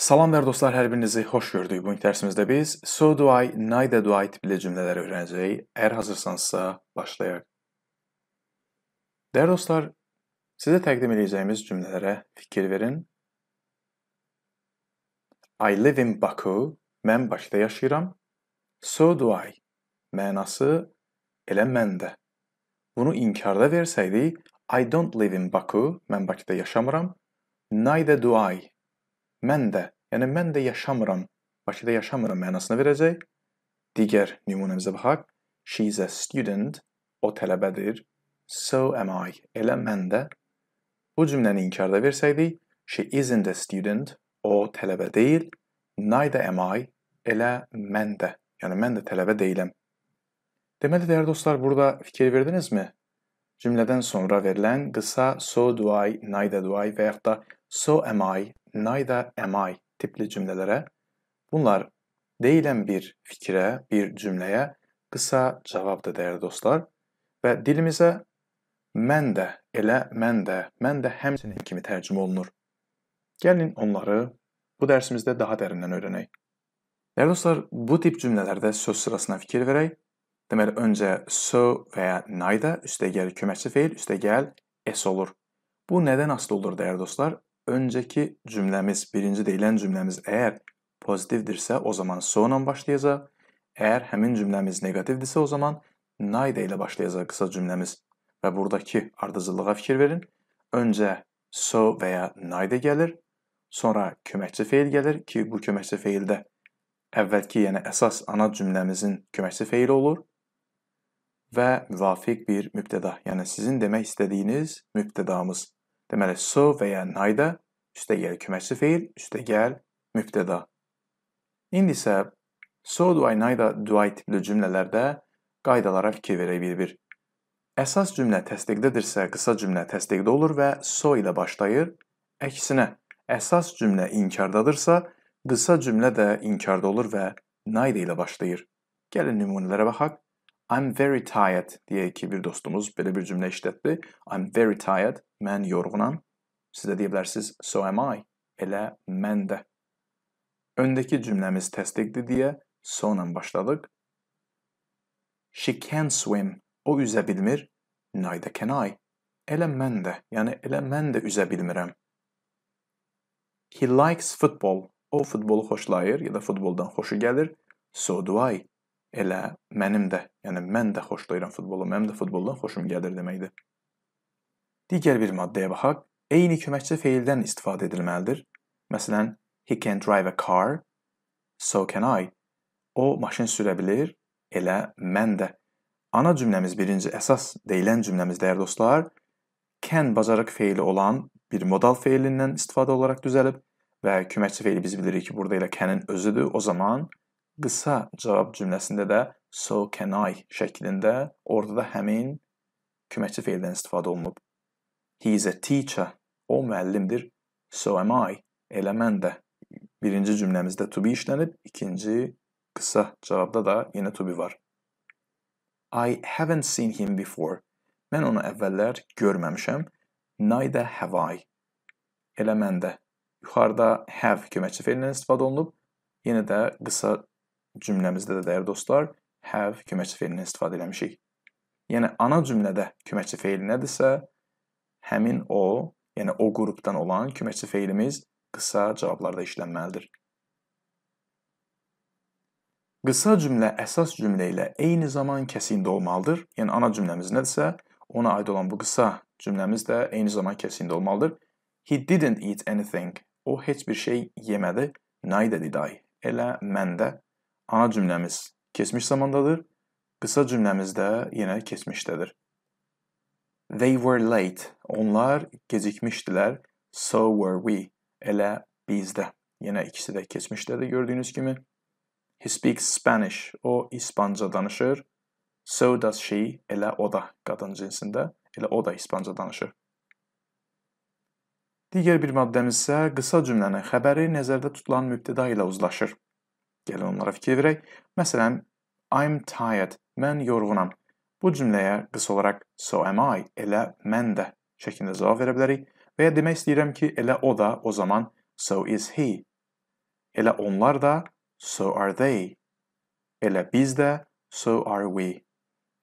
Salam dəyərli dostlar, hər birinizi xoş gördük. Bugünkü dərsimizdə biz so do I, neither do I tipli cümlələri öyrənəcəyik. Əgər hazırsanızsa, başlayaq. Dəyərli dostlar, sizə təqdim edəcəyimiz cümlələrə fikir verin. I live in Baku. Mən Bakıda yaşayıram. So do I. Mənası elə məndə. Bunu inkarda versəydik, I don't live in Baku. Mən Bakıda yaşamıram. Neither do I mən də, yəni mən də yaşamıram, Bakıda yaşamıram mənasını verəcək. Digər nümunəmizə baxaq. She is a student. O tələbədir. So am I. Elə mən də. Bu cümləni inkarda versəydik, she isn't a student. O tələbə deyil. Neither am I. Elə mən də. Yəni mən də tələbə deyiləm. Deməli, dəyərli dostlar, burada fikir verdinizmi? Cümlədən sonra verilən qısa so do I, neither do I və yaxud da so am I neither am I tipli cümlelere bunlar değilen bir fikre, bir cümleye qısa cavabdır dəyərli dostlar. Və dilimizə mən də, elə mən də, mən də həmçinin kimi tərcümə olunur. Gəlin onları bu dərsimizdə daha dərindən öyrənək. Dəyərli dostlar, bu tip cümlələrdə söz sırasına fikir verək. Deməli, öncə so və ya neither üstəgəl köməkçi feil, üstəgəl s olur. Bu nədən asılı olur dəyərli dostlar? öncəki cümləmiz, birinci deyilən cümləmiz əgər pozitivdirsə, o zaman so ilə başlayacaq. Əgər həmin cümləmiz negativdirsə, o zaman nayda ilə başlayacaq qısa cümləmiz. Və buradakı ardıcıllığa fikir verin. Öncə so və ya nayda gəlir, sonra köməkçi feil gəlir ki, bu köməkçi feildə əvvəlki, yəni əsas ana cümləmizin köməkçi feili olur və müvafiq bir mübtəda, yəni sizin demək istədiyiniz mübtədamız. Deməli, so və ya nayda üstəgəl köməkçi feil, üstəgəl mübtəda. İndi isə so do I, nayda do I tipli cümlələrdə qaydalara fikir verək bir-bir. Əsas cümlə təsdiqdədirsə, qısa cümlə təsdiqdə olur və so ilə başlayır. Əksinə, əsas cümlə inkardadırsa, qısa cümlə də inkarda olur və nayda ilə başlayır. Gəlin nümunələrə baxaq. I'm very tired deyək ki, bir dostumuz belə bir cümlə işlətdi. I'm very tired. Mən yorğunam. Siz də deyə bilərsiniz so am I. Elə mən də. Öndəki cümləmiz təsdiqdir deyə so ilə başladıq. She can swim. O üzə bilmir. Neither can I. Elə mən də, yəni elə mən də üzə bilmirəm. He likes football. O futbolu xoşlayır ya da futboldan xoşu gəlir. So do I. Elə mənim də, yəni mən də xoşlayıram futbolu, mənim də futboldan xoşum gəlir deməkdir. Digər bir maddəyə baxaq. Eyni köməkçi feildən istifadə edilməlidir. Məsələn, he can drive a car, so can I. O maşın sürə bilir, elə mən də. Ana cümləmiz birinci əsas deyilən cümləmiz dəyərli dostlar, can bacarıq feili olan bir modal feilindən istifadə olaraq düzəlib və köməkçi feili biz bilirik ki, burada elə can'in özüdür. O zaman qısa cavab cümləsində də so can I şəklində orada da həmin köməkçi feildən istifadə olunub. He is a teacher. O müəllimdir. So am I. Elə mən də. Birinci cümləmizdə to be işlənib, ikinci qısa cavabda da yenə to be var. I haven't seen him before. Mən onu əvvəllər görməmişəm. Neither have I. Elə mən də. Yuxarıda have köməkçi feilindən istifadə olunub. Yenə də qısa cümləmizdə də dəyərli dostlar, have köməkçi feilindən istifadə eləmişik. Yəni ana cümlədə köməkçi feil nədirsə, həmin o, yəni o qrupdan olan köməkçi feilimiz qısa cavablarda işlənməlidir. Qısa cümlə əsas cümlə ilə eyni zaman kəsiyində olmalıdır. Yəni ana cümləmiz nədirsə, ona aid olan bu qısa cümləmiz də eyni zaman kəsiyində olmalıdır. He didn't eat anything. O heç bir şey yemədi. Neither did I. Elə mən də ana cümləmiz keçmiş zamandadır. Qısa cümləmiz də yenə keçmişdədir. They were late. Onlar gecikmişdilər. So were we. Elə biz də. Yenə ikisi də keçmişdə də gördüyünüz kimi. He speaks Spanish. O İspanca danışır. So does she. Elə o da qadın cinsində. Elə o da İspanca danışır. Digər bir maddəmiz isə qısa cümlənin xəbəri nəzərdə tutulan mübtəda ilə uzlaşır. Gəlin onlara fikir verək. Məsələn, I'm tired. Mən yorğunam. Bu cümləyə qıs olaraq so am I, elə mən də şəklində cavab verə bilərik və ya demək istəyirəm ki, elə o da o zaman so is he. Elə onlar da so are they. Elə biz də so are we.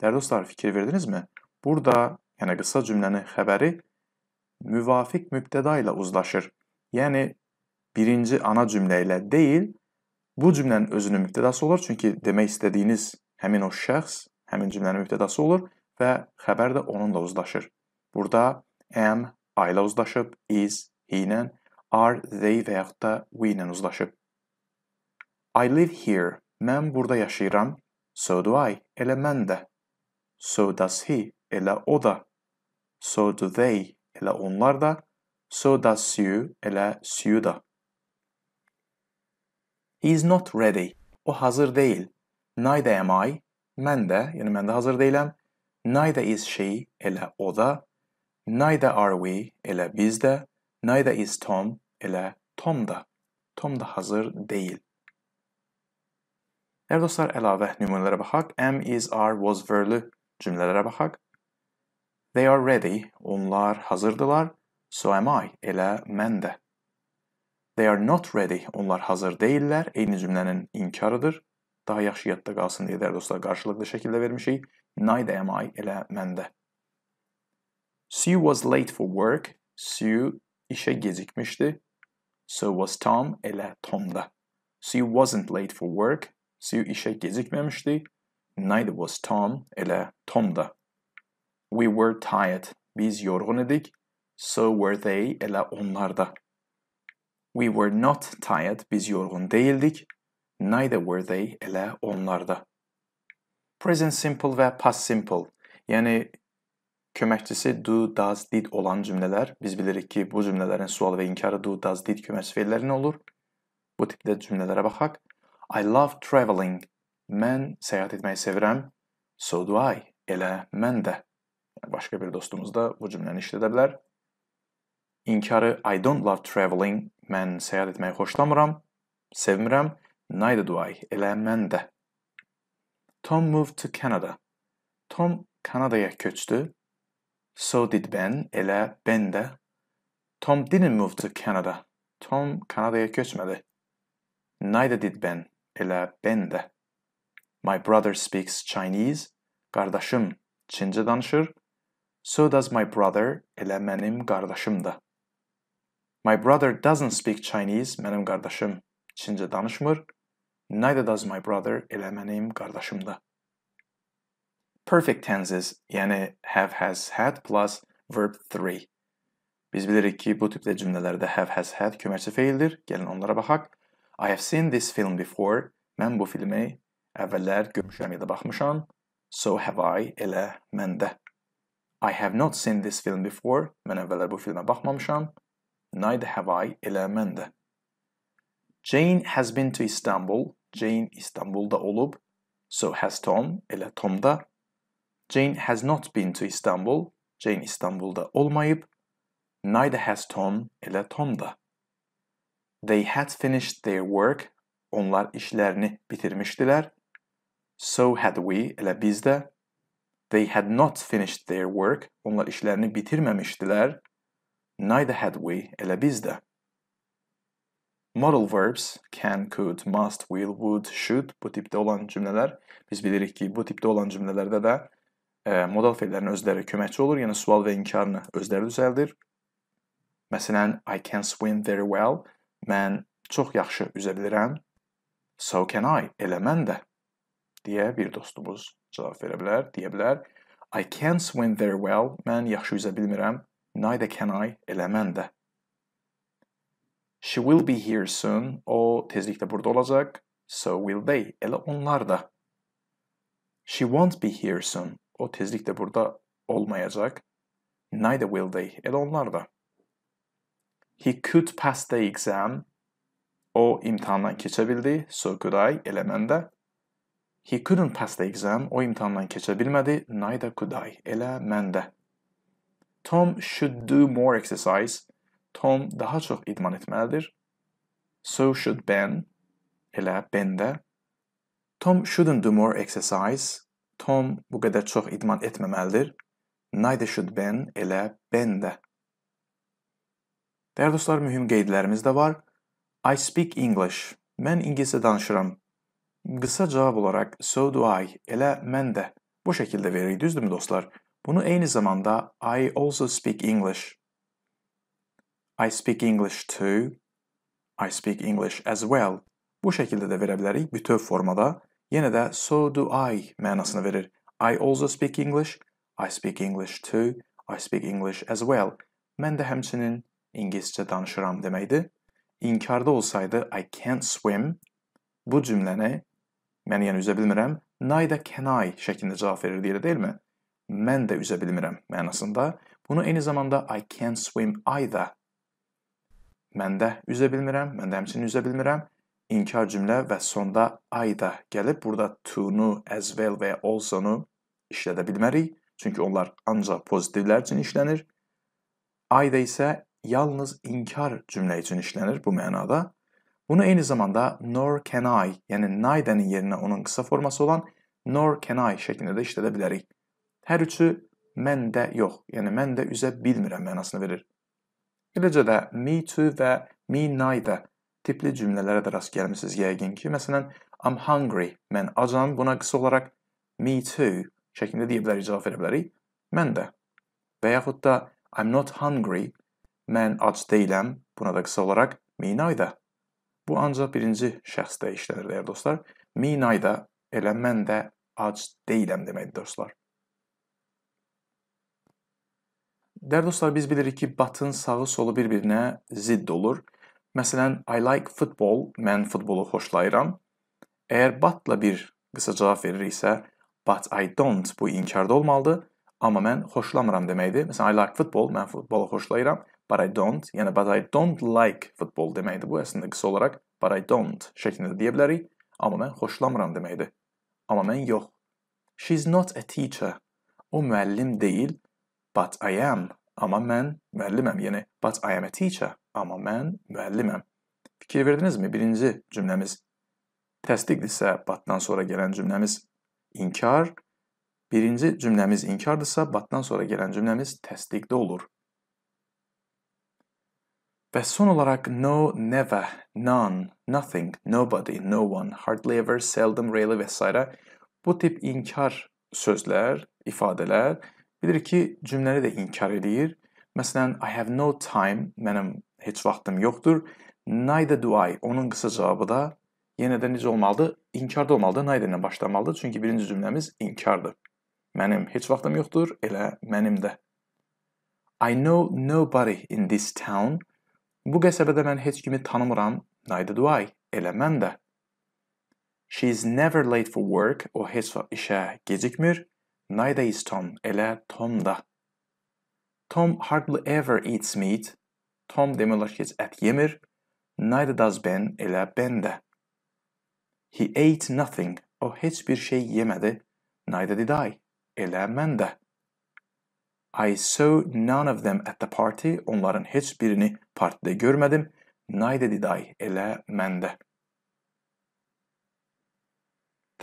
Dəyərli dostlar, fikir verdinizmi? Burada, yəni qısa cümlənin xəbəri müvafiq mübtəda ilə uzlaşır. Yəni birinci ana cümlə ilə deyil, bu cümlənin özünün mübtədası olur. Çünki demək istədiyiniz həmin o şəxs həmin cümlənin mübtədası olur və xəbər də onunla uzlaşır. Burada am, I ilə uzlaşıb, is, he ilə, are, they və yaxud da we ilə uzlaşıb. I live here. Mən burada yaşayıram. So do I. Elə mən də. So does he. Elə o da. So do they. Elə onlar da. So does you. Elə you da. He is not ready. O hazır deyil. Neither am I. mən də, yəni mən də hazır deyiləm. Neither is she, elə o da. Neither are we, elə biz də. Neither is Tom, elə Tom da. Tom da hazır deyil. Dəyərli dostlar, əlavə nümunələrə baxaq. Am, is, are, was, were-lü cümlələrə baxaq. They are ready. Onlar hazırdılar. So am I. Elə mən də. They are not ready. Onlar hazır deyillər. Eyni cümlənin inkarıdır daha yaxşı yadda qalsın deyə dəyərli dostlar qarşılıqlı şəkildə vermişik. Neither am I elə məndə. Sue was late for work. Sue işe gecikmişti. So was Tom elə Tomda. Sue wasn't late for work. Sue işe gecikməmişdi. Neither was Tom elə Tomda. We were tired. Biz yorğun idik. So were they elə onlarda. We were not tired. Biz yorğun değildik. neither were they elə onlarda. Present simple və past simple, yəni köməkçisi do, does, did olan cümlələr, biz bilirik ki, bu cümlələrin sual və inkarı do, does, did köməkçi feillərinə olur. Bu tipdə cümlələrə baxaq. I love traveling. Mən səyahət etməyi sevirəm. So do I. Elə mən də. Yəni, başqa bir dostumuz da bu cümləni işlədə bilər. İnkarı I don't love traveling. Mən səyahət etməyi xoşlamıram, sevmirəm. Neither do I. Elenmen Tom moved to Canada. Tom Kanada'ya köçtü. So did Ben. Ele ben de. Tom didn't move to Canada. Tom Kanada'ya köçmedi. Neither did Ben. Ele ben de. My brother speaks Chinese. Kardeşim Çince danışır. So does my brother. Ele benim kardeşim de. My brother doesn't speak Chinese. Benim kardeşim Çincə danışmır. Neither does my brother, elə mənim qardaşım da. Perfect tenses, yəni have, has, had plus verb 3. Biz bilirik ki, bu tipdə cümlələrdə have, has, had köməkçi feildir. Gəlin onlara baxaq. I have seen this film before. Mən bu filmi əvvəllər görmüşəm ya da baxmışam. So have I, elə məndə. I have not seen this film before. Mən əvvəllər bu filmə baxmamışam. Neither have I, elə məndə. Jane has been to Istanbul. Jane İstanbul'da olup so has Tom. Ele Tom da. Jane has not been to Istanbul. Jane İstanbul'da olmayıp neither has Tom. Ele Tom da. They had finished their work. Onlar işlerini bitirmiştiler. So had we. Ele biz de. They had not finished their work. Onlar işlerini bitirmemiştiler. Neither had we. Ele biz de. Modal verbs can, could, must, will, would, should bu tipdə olan cümlələr biz bilirik ki, bu tipdə olan cümlələrdə də e, modal fellərin özləri köməkçi olur, yəni sual və inkarını özləri düzəldir. Məsələn, I can swim very well. Mən çox yaxşı üzə bilirəm. So can I. Elə mən də deyə bir dostumuz cavab verə bilər, deyə bilər. I can swim very well. Mən yaxşı üzə bilmirəm. Neither can I. Elə mən də. She will be here soon. O tezlikte burada olacak. So will they. Ele onlar da. She won't be here soon. O tezlikte burada olmayacak. Neither will they. Ele onlar da. He could pass the exam. O imtihandan geçebildi. So could I. Ele de. He couldn't pass the exam. O imtihandan geçebilmedi. Neither could I. Ele de. Tom should do more exercise. Tom daha çox idman etməlidir. So should Ben. Elə Ben də. Tom shouldn't do more exercise. Tom bu qədər çox idman etməməlidir. Neither should Ben. Elə Ben də. Dəyərli dostlar, mühüm qeydlərimiz də var. I speak English. Mən ingiliscə danışıram. Qısa cavab olaraq so do I. Elə mən də. Bu şəkildə veririk, düzdürmü dostlar? Bunu eyni zamanda I also speak English I speak English too. I speak English as well. Bu şekilde de verebiliriz bütün formada. Yine de so do I manasını verir. I also speak English. I speak English too. I speak English as well. Mən də həmçinin İngiliscə danışıram deməkdir. İnkarda olsaydı I can't swim bu cümləni mən yəni üzə Neither can I şəklində cavab verirdi elə deyilmi? Mən də üzə bilmirəm mənasında. Bunu eyni zamanda I can't swim either mən də üzə bilmirəm, mən də həmçinin üzə bilmirəm. İnkar cümlə və sonda I da gəlib. Burada to-nu, as well və ya also-nu işlədə bilmərik. Çünki onlar ancaq pozitivlər üçün işlənir. I da isə yalnız inkar cümlə üçün işlənir bu mənada. Bunu eyni zamanda nor can I, yəni neither-nin yerinə onun qısa forması olan nor can I şəklində də işlədə bilərik. Hər üçü mən də yox, yəni mən də üzə bilmirəm mənasını verir. Eləcə də me too və me neither tipli cümlələrə də rast gəlmisiniz yəqin ki. Məsələn, I'm hungry, mən acam. Buna qısa olaraq me too şəklində deyə bilərik, cavab verə bilərik. Mən də. Və yaxud da I'm not hungry, mən ac deyiləm. Buna da qısa olaraq me neither. Bu ancaq birinci şəxsdə işlədir, dəyərli dostlar. Me neither elə mən də ac deyiləm deməkdir dostlar. Dəyərli dostlar, biz bilirik ki, batın sağı solu bir-birinə zidd olur. Məsələn, I like football, mən futbolu xoşlayıram. Əgər batla bir qısa cavab veririksə, but I don't bu inkarda olmalıdır. Amma mən xoşlamıram deməkdir. Məsələn, I like football, mən futbolu xoşlayıram, but I don't, yəni but I don't like football deməkdir. Bu əslində qısa olaraq but I don't şəklində deyə bilərik. Amma mən xoşlamıram deməkdir. Amma mən yox. She's not a teacher. O müəllim deyil. But I am. Amma mən müəlliməm. Yəni, but I am a teacher. Amma mən müəlliməm. Fikir verdinizmi? Birinci cümləmiz təsdiqdirsə, but-dan sonra gələn cümləmiz inkar. Birinci cümləmiz inkardırsa, but-dan sonra gələn cümləmiz təsdiqdə olur. Və son olaraq no, never, none, nothing, nobody, no one, hardly ever, seldom, rarely və s. Bu tip inkar sözlər, ifadələr Bilirik ki, cümləni də inkar eləyir. Məsələn, I have no time, mənim heç vaxtım yoxdur. Neither do I, onun qısa cavabı da yenə də necə olmalıdır? İnkarda olmalıdır, neither ilə başlamalıdır. Çünki birinci cümləmiz inkardır. Mənim heç vaxtım yoxdur, elə mənim də. I know nobody in this town. Bu qəsəbədə mən heç kimi tanımıram. Neither do I. Elə mən də. She is never late for work. O heç işə gecikmir. Neither is Tom. Eller Tom da. Tom hardly ever eats meat. Tom demir hiç et yemir. Neither does Ben. Eller Ben de. He ate nothing. O hiçbir şey yemedi. Neither did I. Eller ben de. I saw none of them at the party. Onların hiçbirini partide görmedim. Neither did I. Ele mende.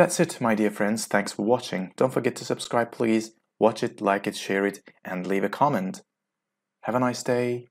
That's it, my dear friends. Thanks for watching. Don't forget to subscribe, please. Watch it, like it, share it, and leave a comment. Have a nice day.